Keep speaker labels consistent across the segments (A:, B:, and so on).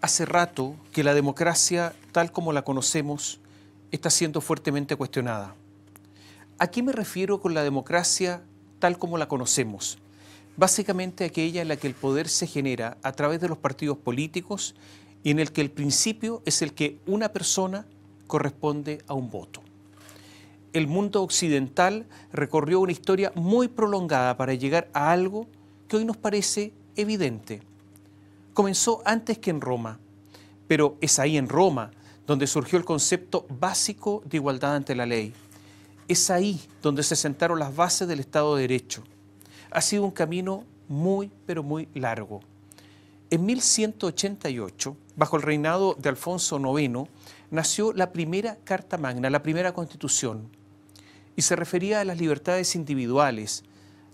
A: hace rato que la democracia, tal como la conocemos, está siendo fuertemente cuestionada. ¿A qué me refiero con la democracia tal como la conocemos? Básicamente aquella en la que el poder se genera a través de los partidos políticos y en el que el principio es el que una persona corresponde a un voto. El mundo occidental recorrió una historia muy prolongada para llegar a algo que hoy nos parece evidente, comenzó antes que en Roma, pero es ahí en Roma donde surgió el concepto básico de igualdad ante la ley. Es ahí donde se sentaron las bases del Estado de Derecho. Ha sido un camino muy, pero muy largo. En 1188, bajo el reinado de Alfonso IX, nació la primera Carta Magna, la primera Constitución, y se refería a las libertades individuales,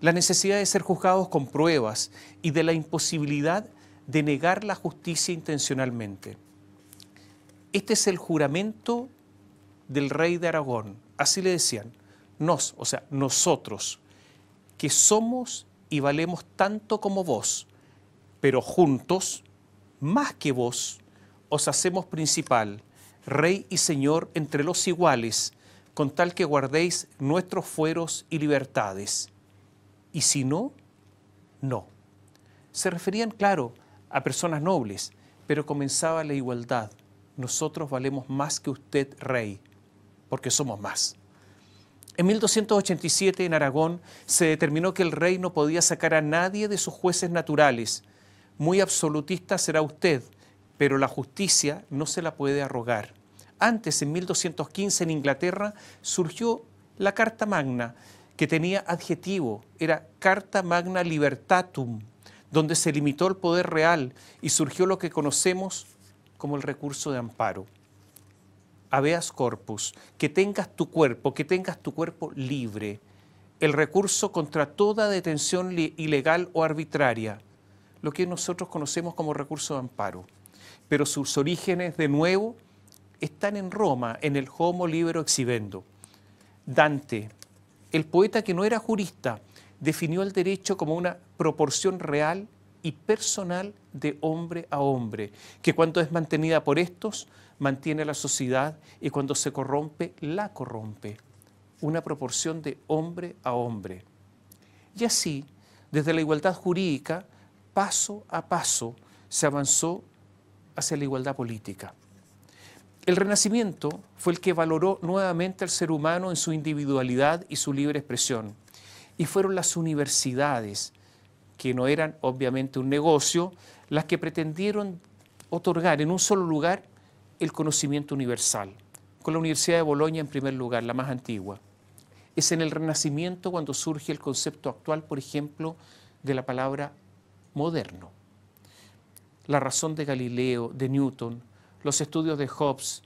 A: la necesidad de ser juzgados con pruebas y de la imposibilidad de negar la justicia intencionalmente. Este es el juramento del rey de Aragón. Así le decían, nos, o sea, nosotros, que somos y valemos tanto como vos, pero juntos, más que vos, os hacemos principal, rey y señor entre los iguales, con tal que guardéis nuestros fueros y libertades. Y si no, no. Se referían, claro, a personas nobles, pero comenzaba la igualdad. Nosotros valemos más que usted, rey, porque somos más. En 1287, en Aragón, se determinó que el rey no podía sacar a nadie de sus jueces naturales. Muy absolutista será usted, pero la justicia no se la puede arrogar. Antes, en 1215, en Inglaterra, surgió la Carta Magna, que tenía adjetivo, era Carta Magna Libertatum, donde se limitó el poder real y surgió lo que conocemos como el recurso de amparo. Habeas corpus, que tengas tu cuerpo, que tengas tu cuerpo libre, el recurso contra toda detención ilegal o arbitraria, lo que nosotros conocemos como recurso de amparo. Pero sus orígenes, de nuevo, están en Roma, en el Homo Libero Exhibendo. Dante, el poeta que no era jurista, definió el derecho como una proporción real y personal de hombre a hombre, que cuando es mantenida por estos, mantiene la sociedad y cuando se corrompe, la corrompe. Una proporción de hombre a hombre. Y así, desde la igualdad jurídica, paso a paso, se avanzó hacia la igualdad política. El Renacimiento fue el que valoró nuevamente al ser humano en su individualidad y su libre expresión y fueron las universidades, que no eran obviamente un negocio, las que pretendieron otorgar en un solo lugar el conocimiento universal, con la Universidad de Bolonia en primer lugar, la más antigua. Es en el Renacimiento cuando surge el concepto actual, por ejemplo, de la palabra moderno. La razón de Galileo, de Newton, los estudios de Hobbes,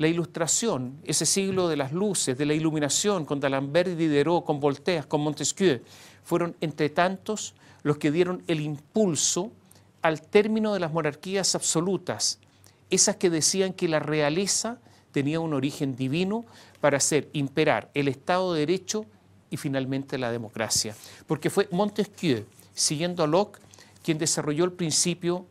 A: la ilustración, ese siglo de las luces, de la iluminación, con D'Alembert y Diderot, con Voltaire, con Montesquieu, fueron entre tantos los que dieron el impulso al término de las monarquías absolutas, esas que decían que la realeza tenía un origen divino para hacer imperar el Estado de Derecho y finalmente la democracia. Porque fue Montesquieu, siguiendo a Locke, quien desarrolló el principio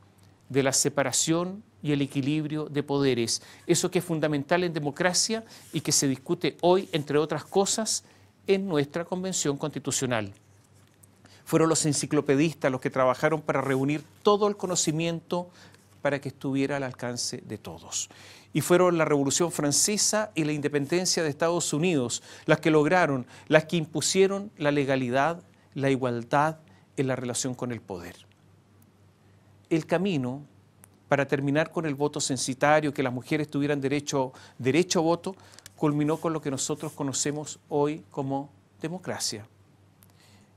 A: de la separación y el equilibrio de poderes. Eso que es fundamental en democracia y que se discute hoy, entre otras cosas, en nuestra Convención Constitucional. Fueron los enciclopedistas los que trabajaron para reunir todo el conocimiento para que estuviera al alcance de todos. Y fueron la Revolución Francesa y la independencia de Estados Unidos las que lograron, las que impusieron la legalidad, la igualdad en la relación con el poder. El camino para terminar con el voto censitario, que las mujeres tuvieran derecho, derecho a voto, culminó con lo que nosotros conocemos hoy como democracia.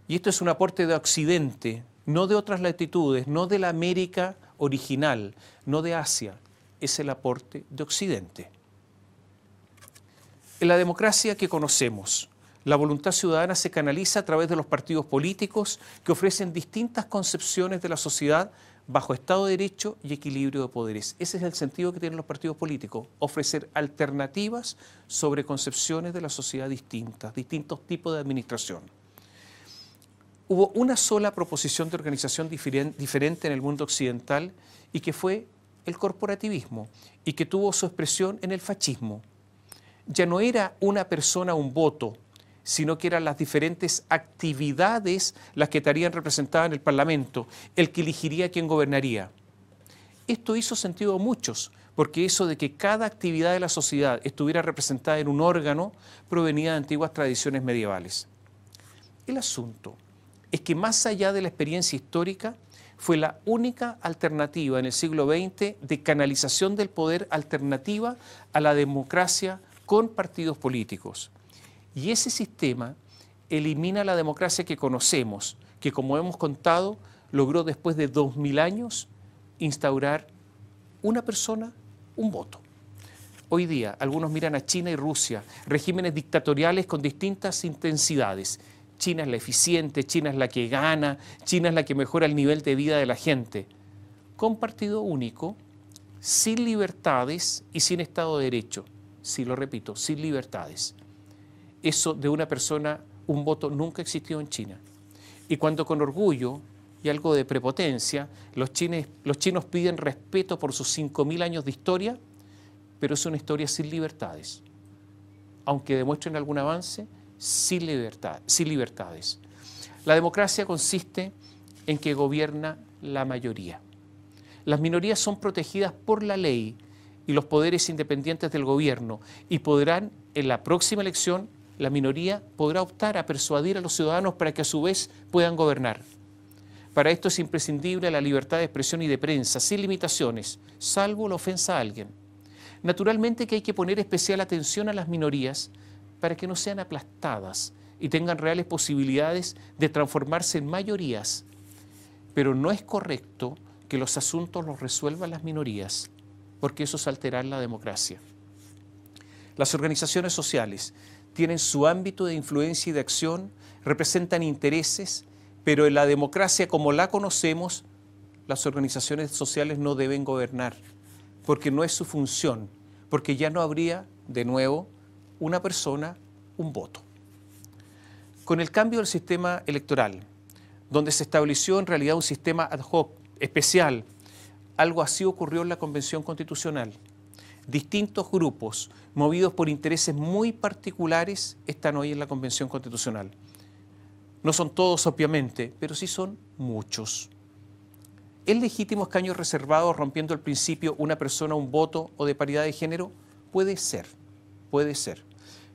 A: Y esto es un aporte de Occidente, no de otras latitudes, no de la América original, no de Asia, es el aporte de Occidente. En la democracia que conocemos, la voluntad ciudadana se canaliza a través de los partidos políticos que ofrecen distintas concepciones de la sociedad bajo Estado de Derecho y equilibrio de poderes. Ese es el sentido que tienen los partidos políticos, ofrecer alternativas sobre concepciones de la sociedad distintas, distintos tipos de administración. Hubo una sola proposición de organización diferente en el mundo occidental y que fue el corporativismo y que tuvo su expresión en el fascismo. Ya no era una persona un voto, sino que eran las diferentes actividades las que estarían representadas en el Parlamento, el que elegiría quién gobernaría. Esto hizo sentido a muchos, porque eso de que cada actividad de la sociedad estuviera representada en un órgano provenía de antiguas tradiciones medievales. El asunto es que más allá de la experiencia histórica, fue la única alternativa en el siglo XX de canalización del poder alternativa a la democracia con partidos políticos. Y ese sistema elimina la democracia que conocemos, que como hemos contado, logró después de 2.000 años instaurar una persona, un voto. Hoy día algunos miran a China y Rusia, regímenes dictatoriales con distintas intensidades. China es la eficiente, China es la que gana, China es la que mejora el nivel de vida de la gente. Con partido único, sin libertades y sin Estado de Derecho. Sí, lo repito, sin libertades eso de una persona, un voto, nunca existió en China. Y cuando con orgullo y algo de prepotencia, los, los chinos piden respeto por sus 5.000 años de historia, pero es una historia sin libertades. Aunque demuestren algún avance, sin, libertad, sin libertades. La democracia consiste en que gobierna la mayoría. Las minorías son protegidas por la ley y los poderes independientes del gobierno y podrán en la próxima elección la minoría podrá optar a persuadir a los ciudadanos para que a su vez puedan gobernar. Para esto es imprescindible la libertad de expresión y de prensa, sin limitaciones, salvo la ofensa a alguien. Naturalmente que hay que poner especial atención a las minorías para que no sean aplastadas y tengan reales posibilidades de transformarse en mayorías. Pero no es correcto que los asuntos los resuelvan las minorías, porque eso es alterar la democracia. Las organizaciones sociales tienen su ámbito de influencia y de acción, representan intereses, pero en la democracia como la conocemos, las organizaciones sociales no deben gobernar, porque no es su función, porque ya no habría, de nuevo, una persona, un voto. Con el cambio del sistema electoral, donde se estableció en realidad un sistema ad hoc, especial, algo así ocurrió en la Convención Constitucional distintos grupos movidos por intereses muy particulares están hoy en la Convención Constitucional. No son todos, obviamente, pero sí son muchos. el legítimo escaño reservado rompiendo el principio una persona, un voto o de paridad de género? Puede ser, puede ser.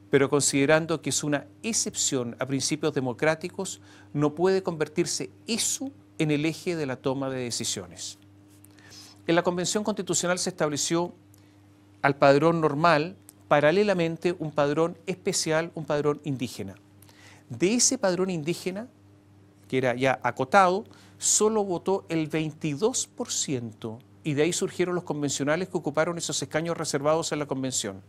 A: Pero considerando que es una excepción a principios democráticos, no puede convertirse eso en el eje de la toma de decisiones. En la Convención Constitucional se estableció al padrón normal, paralelamente un padrón especial, un padrón indígena. De ese padrón indígena, que era ya acotado, solo votó el 22% y de ahí surgieron los convencionales que ocuparon esos escaños reservados en la convención.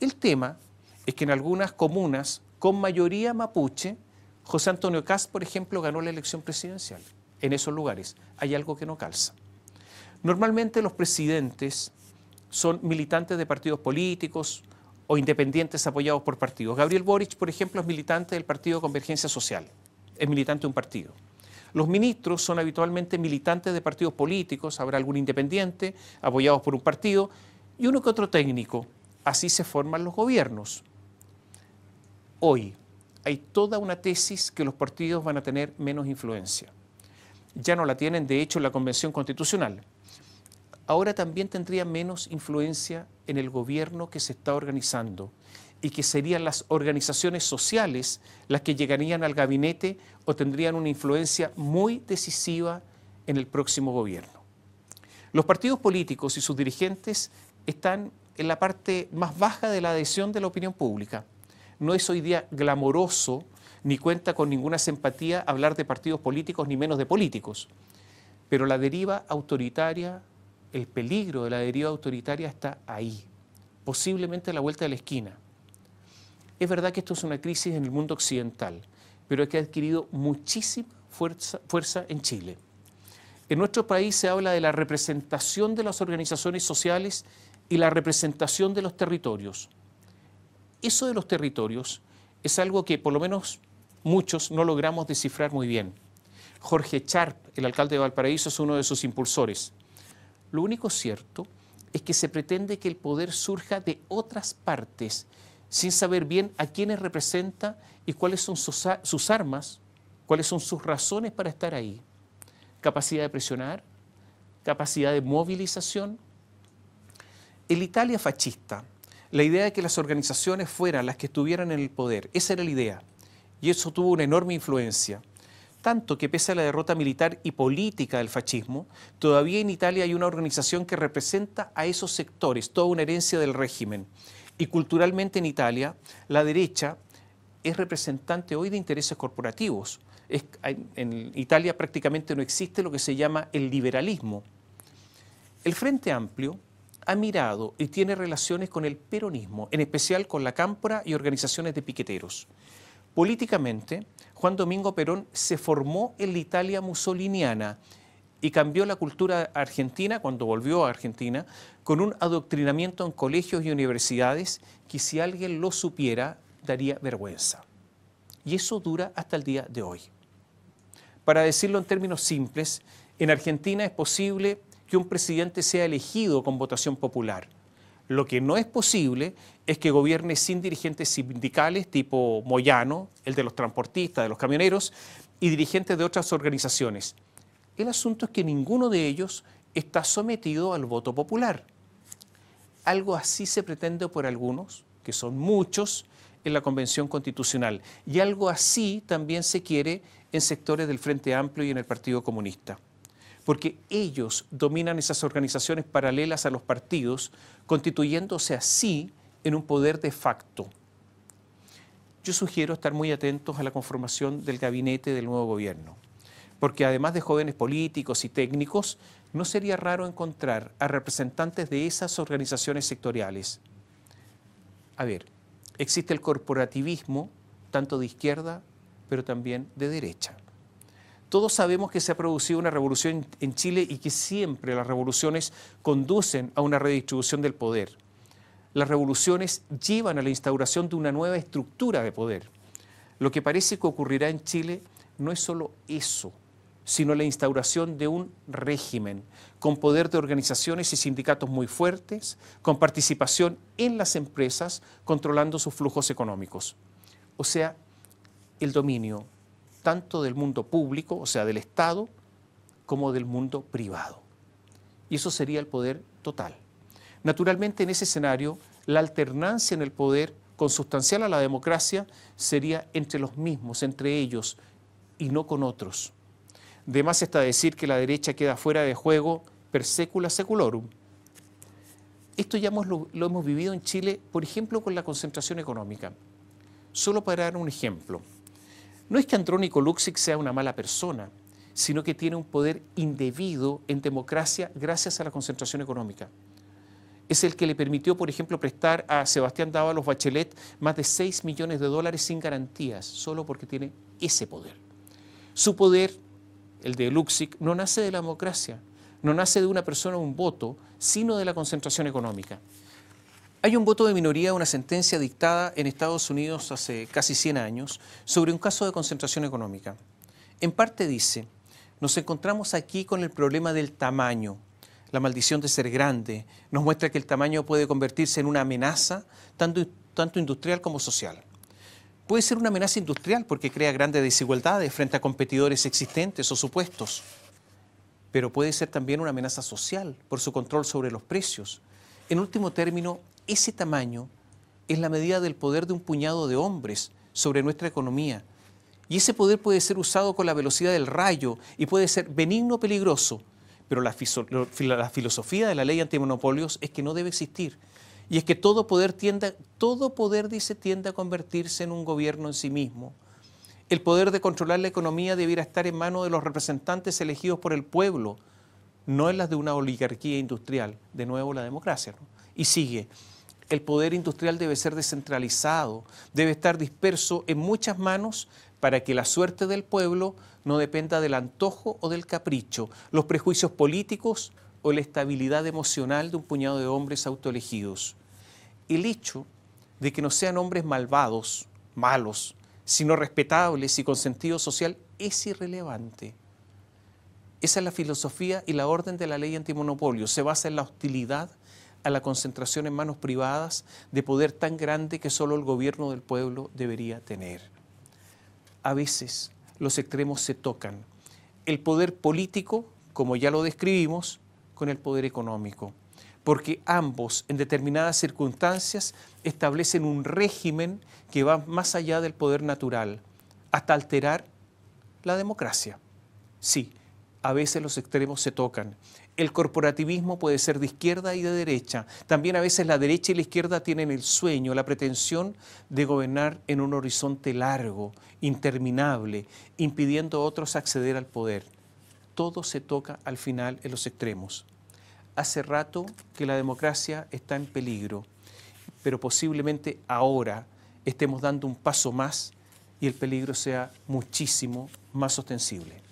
A: El tema es que en algunas comunas con mayoría mapuche, José Antonio Cast, por ejemplo, ganó la elección presidencial. En esos lugares hay algo que no calza. Normalmente los presidentes son militantes de partidos políticos o independientes apoyados por partidos. Gabriel Boric, por ejemplo, es militante del Partido Convergencia Social, es militante de un partido. Los ministros son habitualmente militantes de partidos políticos, habrá algún independiente apoyado por un partido y uno que otro técnico. Así se forman los gobiernos. Hoy hay toda una tesis que los partidos van a tener menos influencia. Ya no la tienen, de hecho, en la Convención Constitucional ahora también tendría menos influencia en el gobierno que se está organizando y que serían las organizaciones sociales las que llegarían al gabinete o tendrían una influencia muy decisiva en el próximo gobierno. Los partidos políticos y sus dirigentes están en la parte más baja de la adhesión de la opinión pública. No es hoy día glamoroso ni cuenta con ninguna simpatía hablar de partidos políticos ni menos de políticos, pero la deriva autoritaria el peligro de la deriva autoritaria está ahí, posiblemente a la vuelta de la esquina. Es verdad que esto es una crisis en el mundo occidental, pero es que ha adquirido muchísima fuerza, fuerza en Chile. En nuestro país se habla de la representación de las organizaciones sociales y la representación de los territorios. Eso de los territorios es algo que por lo menos muchos no logramos descifrar muy bien. Jorge Charp, el alcalde de Valparaíso, es uno de sus impulsores. Lo único cierto es que se pretende que el poder surja de otras partes, sin saber bien a quiénes representa y cuáles son sus, armas, cuáles son sus razones para estar ahí. Capacidad de presionar, capacidad de movilización. El Italia fascista, la idea de que las organizaciones fueran las que estuvieran en el poder, esa era la idea. Y eso tuvo una enorme influencia. Tanto que pese a la derrota militar y política del fascismo, todavía en Italia hay una organización que representa a esos sectores, toda una herencia del régimen. Y culturalmente en Italia, la derecha es representante hoy de intereses corporativos. en Italia prácticamente no existe lo que se llama el liberalismo. El Frente Amplio ha mirado y tiene relaciones con el peronismo, en especial con la Cámpora y organizaciones de piqueteros. Políticamente, Juan Domingo Perón se formó en la Italia Mussoliniana y cambió la cultura argentina cuando volvió a Argentina con un adoctrinamiento en colegios y universidades que si alguien lo supiera daría vergüenza. Y eso dura hasta el día de hoy. Para decirlo en términos simples, en Argentina es posible que un presidente sea elegido con votación popular lo que no es posible es que gobierne sin dirigentes sindicales tipo Moyano, el de los transportistas, de los camioneros, y dirigentes de otras organizaciones. El asunto es que ninguno de ellos está sometido al voto popular. Algo así se pretende por algunos, que son muchos, en la Convención Constitucional. Y algo así también se quiere en sectores del Frente Amplio y en el Partido Comunista porque ellos dominan esas organizaciones paralelas a los partidos, constituyéndose así en un poder de facto. Yo sugiero estar muy atentos a la conformación del gabinete del nuevo gobierno, porque además de jóvenes políticos y técnicos, no sería raro encontrar a representantes de esas organizaciones sectoriales. A ver, existe el corporativismo, tanto de izquierda, pero también de derecha. Todos sabemos que se ha producido una revolución en Chile y que siempre las revoluciones conducen a una redistribución del poder. Las revoluciones llevan a la instauración de una nueva estructura de poder. Lo que parece que ocurrirá en Chile no es solo eso, sino la instauración de un régimen con poder de organizaciones y sindicatos muy fuertes, con participación en las empresas, controlando sus flujos económicos. O sea, el dominio, tanto del mundo público, o sea, del Estado, como del mundo privado. Y eso sería el poder total. Naturalmente, en ese escenario, la alternancia en el poder consustancial a la democracia sería entre los mismos, entre ellos, y no con otros. De más está decir que la derecha queda fuera de juego per secula seculorum. Esto ya lo hemos vivido en Chile, por ejemplo, con la concentración económica. Solo para dar un ejemplo. No es que Andrónico Luxic sea una mala persona, sino que tiene un poder indebido en democracia gracias a la concentración económica. Es el que le permitió, por ejemplo, prestar a Sebastián Dávalos Bachelet más de 6 millones de dólares sin garantías, solo porque tiene ese poder. Su poder, el de Luxic, no nace de la democracia, no nace de una persona o un voto, sino de la concentración económica. Hay un voto de minoría una sentencia dictada en Estados Unidos hace casi 100 años sobre un caso de concentración económica. En parte dice, nos encontramos aquí con el problema del tamaño, la maldición de ser grande, nos muestra que el tamaño puede convertirse en una amenaza tanto, tanto industrial como social. Puede ser una amenaza industrial porque crea grandes desigualdades frente a competidores existentes o supuestos, pero puede ser también una amenaza social por su control sobre los precios. En último término, ese tamaño es la medida del poder de un puñado de hombres sobre nuestra economía. Y ese poder puede ser usado con la velocidad del rayo y puede ser benigno o peligroso, pero la, filosofía de la ley antimonopolios es que no debe existir. Y es que todo poder, tienda, todo poder, dice, tiende a convertirse en un gobierno en sí mismo. El poder de controlar la economía debiera estar en manos de los representantes elegidos por el pueblo, no en las de una oligarquía industrial. De nuevo, la democracia. Y sigue. El poder industrial debe ser descentralizado, debe estar disperso en muchas manos para que la suerte del pueblo no dependa del antojo o del capricho, los prejuicios políticos o la estabilidad emocional de un puñado de hombres autoelegidos. El hecho de que no sean hombres malvados, malos, sino respetables y con sentido social es irrelevante. Esa es la filosofía y la orden de la ley antimonopolio. Se basa en la hostilidad a la concentración en manos privadas de poder tan grande que solo el gobierno del pueblo debería tener. A veces los extremos se tocan. El poder político, como ya lo describimos, con el poder económico, porque ambos en determinadas circunstancias establecen un régimen que va más allá del poder natural, hasta alterar la democracia. Sí, a veces los extremos se tocan. El corporativismo puede ser de izquierda y de derecha. También a veces la derecha y la izquierda tienen el sueño, la pretensión de gobernar en un horizonte largo, interminable, impidiendo a otros acceder al poder. Todo se toca al final en los extremos. Hace rato que la democracia está en peligro, pero posiblemente ahora estemos dando un paso más y el peligro sea muchísimo más ostensible.